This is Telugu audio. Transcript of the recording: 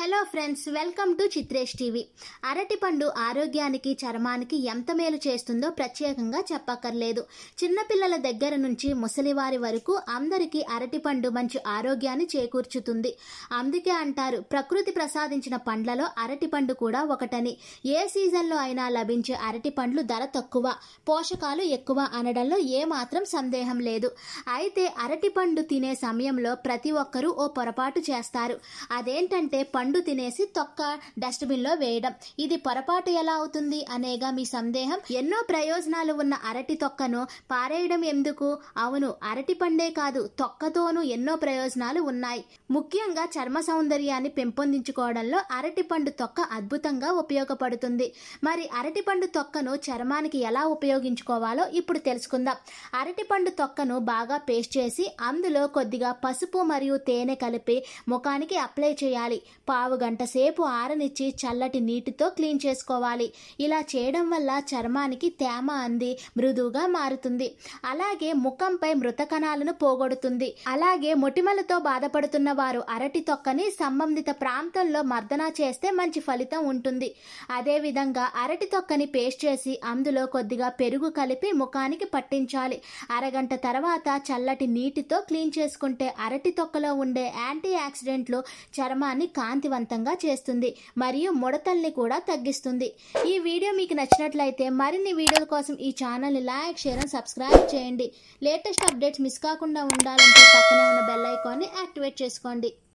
hello friends welcome to Chitresh TV అరటిపండు ఆరోగ్యానికి చర్మానికి ఎంత మేలు చేస్తుందో ప్రత్యేకంగా చెప్పక్కర్లేదు చిన్నపిల్లల దగ్గర నుంచి ముసలివారి వరకు అందరికీ అరటిపండు మంచి ఆరోగ్యాన్ని చేకూర్చుతుంది అందుకే అంటారు ప్రకృతి ప్రసాదించిన పండ్లలో అరటిపండు కూడా ఒకటని ఏ సీజన్లో అయినా లభించే అరటిపండ్లు ధర తక్కువ పోషకాలు ఎక్కువ అనడంలో ఏమాత్రం సందేహం లేదు అయితే అరటిపండు తినే సమయంలో ప్రతి ఒక్కరూ ఓ పొరపాటు చేస్తారు అదేంటంటే పండు పండు తినేసి తొక్క డస్ట్బిన్లో వేయడం ఇది పొరపాటు ఎలా అవుతుంది అనేగా మీ సందేహం ఎన్నో ప్రయోజనాలు ఉన్న అరటి తొక్కను పారేయడం ఎందుకు అవును అరటి పండే కాదు తొక్కతోనూ ఎన్నో ప్రయోజనాలు ఉన్నాయి ముఖ్యంగా చర్మ సౌందర్యాన్ని పెంపొందించుకోవడంలో అరటి పండు తొక్క అద్భుతంగా ఉపయోగపడుతుంది మరి అరటి పండు తొక్కను చర్మానికి ఎలా ఉపయోగించుకోవాలో ఇప్పుడు తెలుసుకుందాం అరటి పండు తొక్కను బాగా పేస్ట్ చేసి అందులో కొద్దిగా పసుపు మరియు తేనె కలిపి ముఖానికి అప్లై చేయాలి పావు గంట సేపు ఆరనిచ్చి చల్లటి నీటితో క్లీన్ చేసుకోవాలి ఇలా చేయడం వల్ల చర్మానికి తేమ అంది మృదువుగా మారుతుంది అలాగే ముఖంపై మృత కణాలను పోగొడుతుంది అలాగే మొటిమలతో బాధపడుతున్న వారు అరటి తొక్కని సంబంధిత ప్రాంతంలో మర్దన చేస్తే మంచి ఫలితం ఉంటుంది అదేవిధంగా అరటి తొక్కని పేస్ట్ చేసి అందులో కొద్దిగా పెరుగు కలిపి ముఖానికి పట్టించాలి అరగంట తర్వాత చల్లటి నీటితో క్లీన్ చేసుకుంటే అరటి తొక్కలో ఉండే యాంటీ ఆక్సిడెంట్లు చర్మాన్ని కాంతి కాంతివంతంగా చేస్తుంది మరియు ముడతల్ని కూడా తగ్గిస్తుంది ఈ వీడియో మీకు నచ్చినట్లయితే మరిన్ని వీడియోల కోసం ఈ ఛానల్ని లైక్ షేర్ అండ్ సబ్స్క్రైబ్ చేయండి లేటెస్ట్ అప్డేట్స్ మిస్ కాకుండా ఉండాలంటే పక్కనే ఉన్న బెల్ ఐకాన్ని యాక్టివేట్ చేసుకోండి